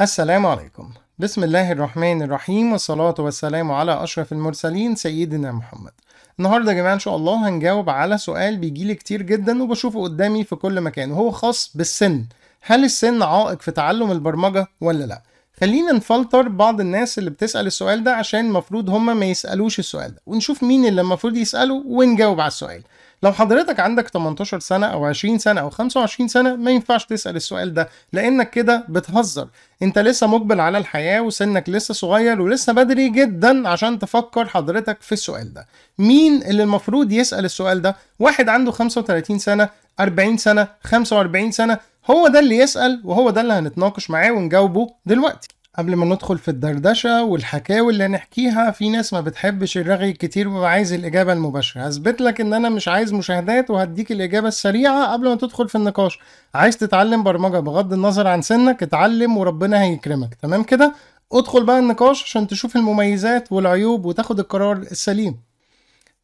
السلام عليكم بسم الله الرحمن الرحيم والصلاة والسلام على أشرف المرسلين سيدنا محمد النهاردة يا جماعة إن شاء الله هنجاوب على سؤال بيجيلي كتير جدا وبشوفه قدامي في كل مكان وهو خاص بالسن هل السن عائق في تعلم البرمجة ولا لأ؟ خلينا نفلتر بعض الناس اللي بتسأل السؤال ده عشان المفروض هما ما يسألوش السؤال ده ونشوف مين اللي المفروض يسأله ونجاوب على السؤال لو حضرتك عندك 18 سنة أو 20 سنة أو 25 سنة ما ينفعش تسأل السؤال ده لأنك كده بتهزر أنت لسه مقبل على الحياة وسنك لسه صغير ولسه بدري جدا عشان تفكر حضرتك في السؤال ده مين اللي المفروض يسأل السؤال ده؟ واحد عنده 35 سنة 40 سنة 45 سنة هو ده اللي يسأل وهو ده اللي هنتناقش معاه ونجاوبه دلوقتي قبل ما ندخل في الدردشة والحكاوي اللي هنحكيها في ناس ما بتحبش الرغي كتير وببقى عايز الإجابة المباشرة هثبت لك إن أنا مش عايز مشاهدات وهديك الإجابة السريعة قبل ما تدخل في النقاش عايز تتعلم برمجة بغض النظر عن سنك اتعلم وربنا هيكرمك تمام كده ادخل بقى النقاش عشان تشوف المميزات والعيوب وتاخد القرار السليم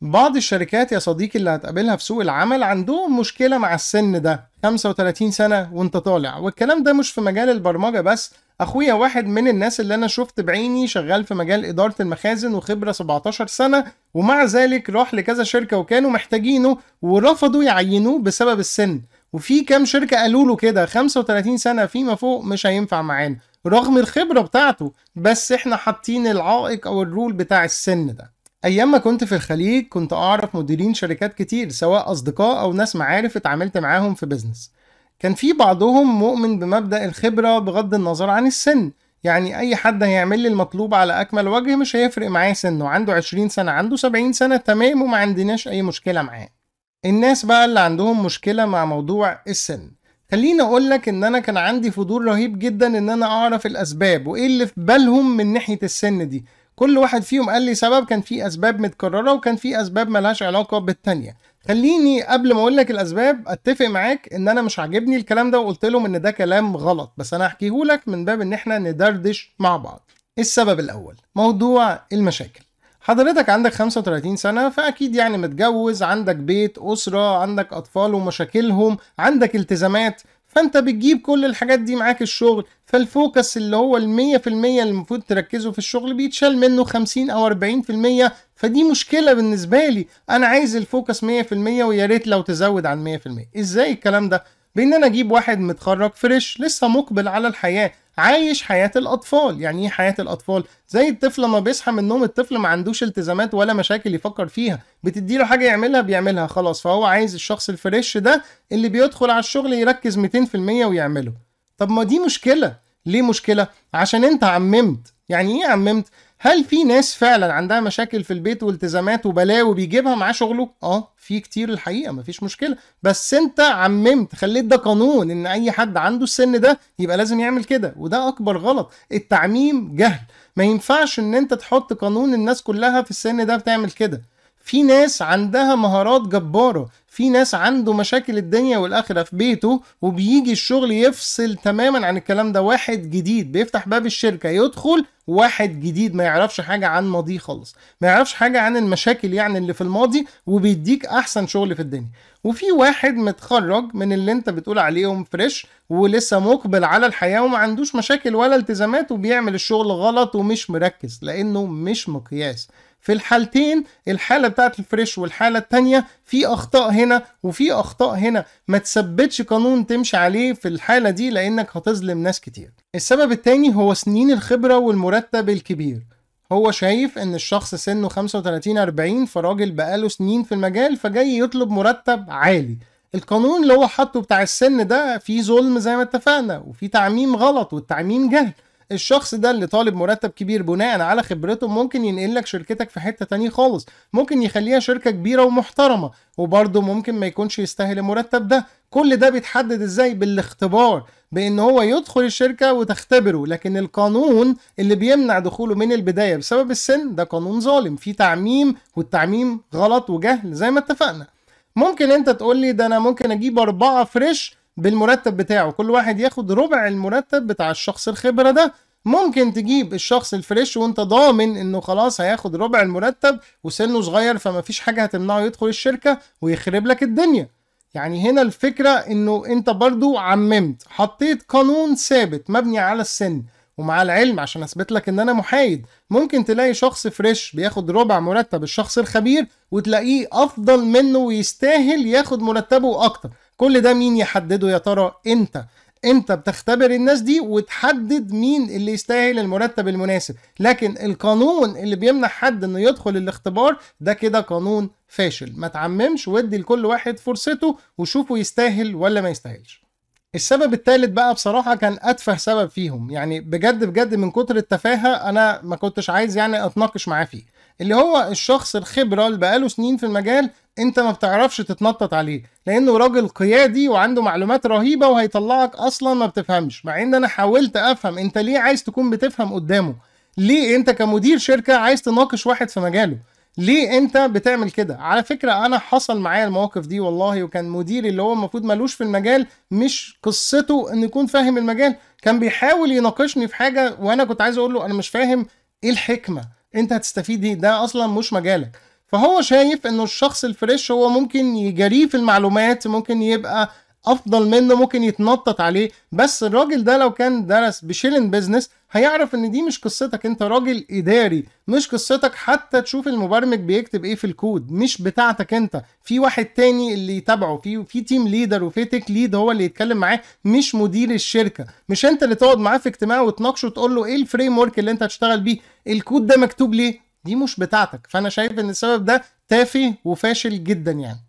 بعض الشركات يا صديقي اللي هتقابلها في سوق العمل عندهم مشكلة مع السن ده 35 سنة وانت طالع والكلام ده مش في مجال البرمجة بس اخويا واحد من الناس اللي انا شفت بعيني شغال في مجال اداره المخازن وخبره 17 سنه ومع ذلك راح لكذا شركه وكانوا محتاجينه ورفضوا يعينوه بسبب السن وفي كام شركه قالوا له كده 35 سنه فيما فوق مش هينفع معانا رغم الخبره بتاعته بس احنا حاطين العائق او الرول بتاع السن ده ايام ما كنت في الخليج كنت اعرف مديرين شركات كتير سواء اصدقاء او ناس معارف اتعاملت معاهم في بيزنس كان في بعضهم مؤمن بمبدأ الخبرة بغض النظر عن السن يعني أي حد هيعمل لي المطلوب على أكمل وجه مش هيفرق معاه سنه عنده 20 سنة عنده 70 سنة تمام وما عندناش أي مشكلة معاه الناس بقى اللي عندهم مشكلة مع موضوع السن خليني أقول لك إن أنا كان عندي فضول رهيب جدا إن أنا أعرف الأسباب وإيه اللي في بالهم من ناحية السن دي كل واحد فيهم قال لي سبب كان في اسباب متكرره وكان في اسباب ملهاش علاقه بالتانيه خليني قبل ما اقول لك الاسباب اتفق معاك ان انا مش عاجبني الكلام ده وقلت لهم ان ده كلام غلط بس انا هحكيه لك من باب ان احنا ندردش مع بعض إيه السبب الاول موضوع المشاكل حضرتك عندك 35 سنة فأكيد يعني متجوز عندك بيت أسرة عندك أطفال ومشاكلهم عندك التزامات فانت بتجيب كل الحاجات دي معاك الشغل فالفوكس اللي هو المية في المية اللي المفروض تركزه في الشغل بيتشال منه خمسين او اربعين في المية فدي مشكلة بالنسبة لي انا عايز الفوكس مية في المية ويا ريت لو تزود عن مية في المية ازاي الكلام ده بان انا اجيب واحد متخرج فريش لسه مقبل على الحياه عايش حياه الاطفال يعني ايه حياه الاطفال زي الطفل لما بيصحى من النوم الطفل ما عندوش التزامات ولا مشاكل يفكر فيها بتدي له حاجه يعملها بيعملها خلاص فهو عايز الشخص الفريش ده اللي بيدخل على الشغل يركز 200% ويعمله طب ما دي مشكله ليه مشكله عشان انت عممت يعني ايه عممت هل في ناس فعلا عندها مشاكل في البيت والتزامات وبلاوي بيجيبها معاه شغله اه في كتير الحقيقه مفيش مشكله بس انت عممت خليت ده قانون ان اي حد عنده السن ده يبقى لازم يعمل كده وده اكبر غلط التعميم جهل ما ينفعش ان انت تحط قانون الناس كلها في السن ده بتعمل كده في ناس عندها مهارات جبارة في ناس عنده مشاكل الدنيا والآخرة في بيته وبيجي الشغل يفصل تماما عن الكلام ده واحد جديد بيفتح باب الشركة يدخل واحد جديد ما يعرفش حاجة عن ماضيه خالص ما يعرفش حاجة عن المشاكل يعني اللي في الماضي وبيديك أحسن شغل في الدنيا وفي واحد متخرج من اللي انت بتقول عليهم فريش ولسه مقبل على الحياة وما عندوش مشاكل ولا التزامات وبيعمل الشغل غلط ومش مركز لأنه مش مقياس في الحالتين الحاله بتاعت الفريش والحاله الثانيه في اخطاء هنا وفي اخطاء هنا ما تثبتش قانون تمشي عليه في الحاله دي لانك هتظلم ناس كتير السبب الثاني هو سنين الخبره والمرتب الكبير هو شايف ان الشخص سنه 35 40 فراجل بقاله سنين في المجال فجاي يطلب مرتب عالي القانون اللي هو حاطه بتاع السن ده فيه ظلم زي ما اتفقنا وفيه تعميم غلط والتعميم جهل الشخص ده اللي طالب مرتب كبير بناء على خبرته ممكن ينقل لك شركتك في حته تانية خالص ممكن يخليها شركه كبيره ومحترمه وبرضه ممكن ما يكونش يستاهل المرتب ده كل ده بيتحدد ازاي بالاختبار بان هو يدخل الشركه وتختبره لكن القانون اللي بيمنع دخوله من البدايه بسبب السن ده قانون ظالم فيه تعميم والتعميم غلط وجهل زي ما اتفقنا ممكن انت تقول لي ده انا ممكن اجيب اربعه فريش بالمرتب بتاعه كل واحد ياخد ربع المرتب بتاع الشخص الخبره ده ممكن تجيب الشخص الفريش وانت ضامن انه خلاص هياخد ربع المرتب وسنه صغير فما فيش حاجه هتمنعه يدخل الشركه ويخرب لك الدنيا يعني هنا الفكره انه انت برضو عممت حطيت قانون ثابت مبني على السن ومع العلم عشان اثبت لك ان انا محايد ممكن تلاقي شخص فريش بياخد ربع مرتب الشخص الخبير وتلاقيه افضل منه ويستاهل ياخد مرتبه اكتر كل ده مين يحدده يا ترى انت انت بتختبر الناس دي وتحدد مين اللي يستاهل المرتب المناسب لكن القانون اللي بيمنع حد انه يدخل الاختبار ده كده قانون فاشل ما تعممش وادي لكل واحد فرصته وشوفه يستاهل ولا ما يستاهلش السبب الثالث بقى بصراحه كان اتفه سبب فيهم يعني بجد بجد من كتر التفاهه انا ما كنتش عايز يعني اتناقش معاه فيه اللي هو الشخص الخبره اللي بقاله سنين في المجال انت ما بتعرفش تتنطط عليه لانه راجل قيادي وعنده معلومات رهيبه وهيطلعك اصلا ما بتفهمش مع ان انا حاولت افهم انت ليه عايز تكون بتفهم قدامه ليه انت كمدير شركه عايز تناقش واحد في مجاله ليه انت بتعمل كده على فكره انا حصل معايا المواقف دي والله وكان مديري اللي هو المفروض ملوش في المجال مش قصته ان يكون فاهم المجال كان بيحاول يناقشني في حاجه وانا كنت عايز اقول له انا مش فاهم ايه الحكمه انت هتستفيد ايه ده اصلا مش مجالك فهو شايف انه الشخص الفريش هو ممكن يجاريه في المعلومات ممكن يبقى افضل منه ممكن يتنطط عليه بس الراجل ده لو كان درس بشيلن بيزنس هيعرف ان دي مش قصتك انت راجل اداري مش قصتك حتى تشوف المبرمج بيكتب ايه في الكود مش بتاعتك انت في واحد تاني اللي يتابعه في في تيم ليدر وفي تيك ليد هو اللي يتكلم معاه مش مدير الشركه مش انت اللي تقعد معاه في اجتماع وتناقشه وتقول له ايه الفريم ورك اللي انت هتشتغل بيه الكود ده مكتوب ليه دي مش بتاعتك فانا شايف ان السبب ده تافه وفاشل جدا يعني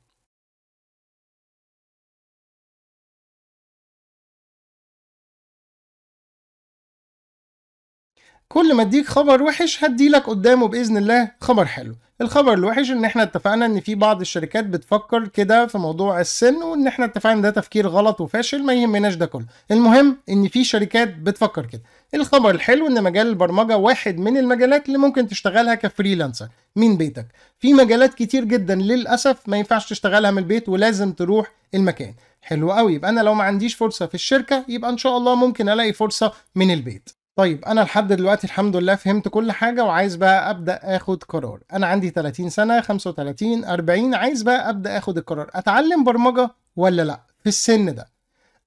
كل ما اديك خبر وحش هديلك قدامه باذن الله خبر حلو الخبر الوحش ان احنا اتفقنا ان في بعض الشركات بتفكر كده في موضوع السن وان احنا اتفقنا ده تفكير غلط وفاشل ما يهمناش ده كله المهم ان في شركات بتفكر كده الخبر الحلو ان مجال البرمجه واحد من المجالات اللي ممكن تشتغلها كفريلانسر من بيتك في مجالات كتير جدا للاسف ما ينفعش تشتغلها من البيت ولازم تروح المكان حلو قوي يبقى انا لو ما عنديش فرصه في الشركه يبقى ان شاء الله ممكن الاقي فرصه من البيت طيب انا لحد دلوقتي الحمد لله فهمت كل حاجه وعايز بقى ابدا اخد قرار انا عندي 30 سنه 35 40 عايز بقى ابدا اخد القرار اتعلم برمجه ولا لا في السن ده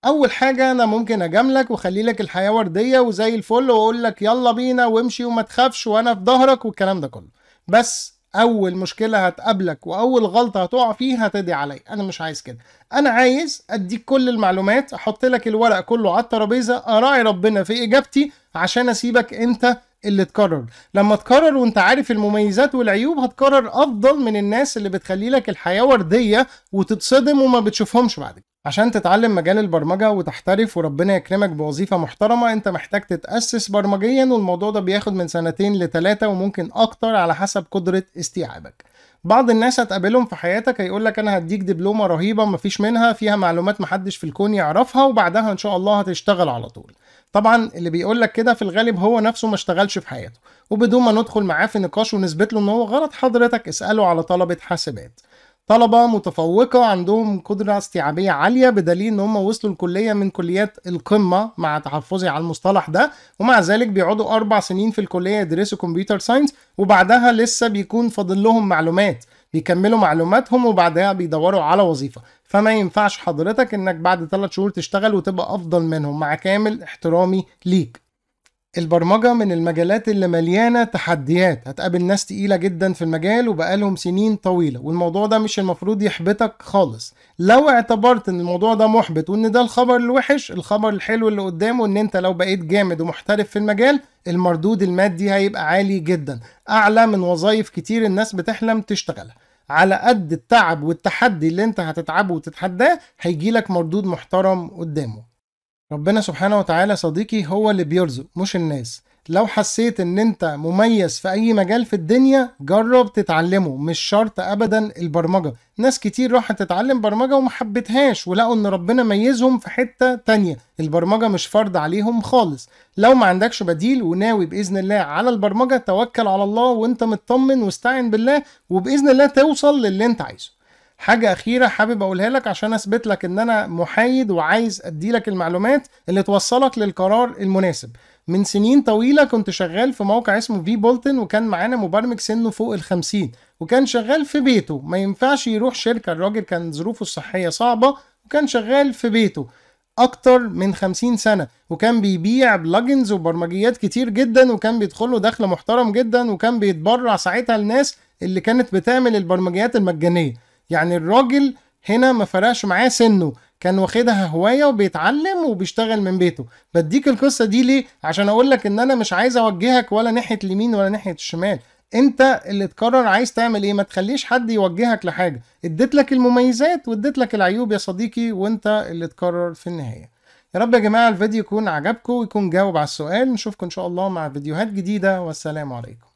اول حاجه انا ممكن اجاملك واخلي لك الحياه ورديه وزي الفل واقول لك يلا بينا وامشي وما تخافش وانا في ظهرك والكلام ده كله بس اول مشكله هتقابلك واول غلطه هتقع فيها هتدعي عليا انا مش عايز كده انا عايز اديك كل المعلومات احط لك الورق كله على الترابيزه اراعي ربنا في اجابتي عشان اسيبك انت اللي تكرر لما تكرر وانت عارف المميزات والعيوب هتكرر افضل من الناس اللي بتخلي لك الحياه ورديه وتتصدم وما بتشوفهمش بعد عشان تتعلم مجال البرمجة وتحترف وربنا يكرمك بوظيفة محترمة انت محتاج تتأسس برمجيا والموضوع ده بياخد من سنتين لتلاتة وممكن اكتر على حسب قدرة استيعابك بعض الناس هتقابلهم في حياتك هيقول لك انا هديك دبلومة رهيبة مفيش منها فيها معلومات محدش في الكون يعرفها وبعدها ان شاء الله هتشتغل على طول طبعا اللي بيقول لك كده في الغالب هو نفسه ما اشتغلش في حياته وبدون ما ندخل معاه في نقاش ونثبت له ان هو غلط حضرتك اساله على طلبة حاسبات طلبة متفوقة عندهم قدرة استيعابية عالية بدليل ان هم وصلوا الكلية من كليات القمة مع تحفظي على المصطلح ده ومع ذلك بيقعدوا اربع سنين في الكلية يدرسوا كمبيوتر ساينس وبعدها لسه بيكون فاضل لهم معلومات بيكملوا معلوماتهم وبعدها بيدوروا على وظيفة فما ينفعش حضرتك انك بعد ثلاث شهور تشتغل وتبقى افضل منهم مع كامل احترامي ليك البرمجة من المجالات اللي مليانة تحديات هتقابل ناس تقيلة جدا في المجال وبقالهم سنين طويلة والموضوع ده مش المفروض يحبطك خالص لو اعتبرت ان الموضوع ده محبط وان ده الخبر الوحش الخبر الحلو اللي قدامه ان انت لو بقيت جامد ومحترف في المجال المردود المادي هيبقى عالي جدا اعلى من وظائف كتير الناس بتحلم تشتغلها على قد التعب والتحدي اللي انت هتتعبه وتتحداه هيجيلك مردود محترم قدامه ربنا سبحانه وتعالى صديقي هو اللي بيرزق مش الناس لو حسيت ان انت مميز في اي مجال في الدنيا جرب تتعلمه مش شرط ابدا البرمجة ناس كتير راحت تتعلم برمجة وما حبتهاش ولقوا ان ربنا ميزهم في حتة تانية البرمجة مش فرض عليهم خالص لو ما عندكش بديل وناوي باذن الله على البرمجة توكل على الله وانت مطمن واستعن بالله وباذن الله توصل للي انت عايزه حاجة أخيرة حابب أقولها لك عشان أثبت لك إن أنا محايد وعايز أدي لك المعلومات اللي توصلك للقرار المناسب من سنين طويلة كنت شغال في موقع اسمه في بولتن وكان معانا مبرمج سنه فوق الخمسين وكان شغال في بيته ما ينفعش يروح شركة الراجل كان ظروفه الصحية صعبة وكان شغال في بيته اكتر من خمسين سنه وكان بيبيع بلجنز وبرمجيات كتير جدا وكان بيدخله دخل محترم جدا وكان بيتبرع ساعتها الناس اللي كانت بتعمل البرمجيات المجانيه يعني الراجل هنا ما فرقش معاه سنه كان واخدها هوايه وبيتعلم وبيشتغل من بيته بديك القصه دي ليه عشان اقول لك ان انا مش عايز اوجهك ولا ناحيه اليمين ولا ناحيه الشمال انت اللي تقرر عايز تعمل ايه ما تخليش حد يوجهك لحاجه اديت لك المميزات واديت لك العيوب يا صديقي وانت اللي تقرر في النهايه يا رب يا جماعه الفيديو يكون عجبكم ويكون جاوب على السؤال نشوفكم ان شاء الله مع فيديوهات جديده والسلام عليكم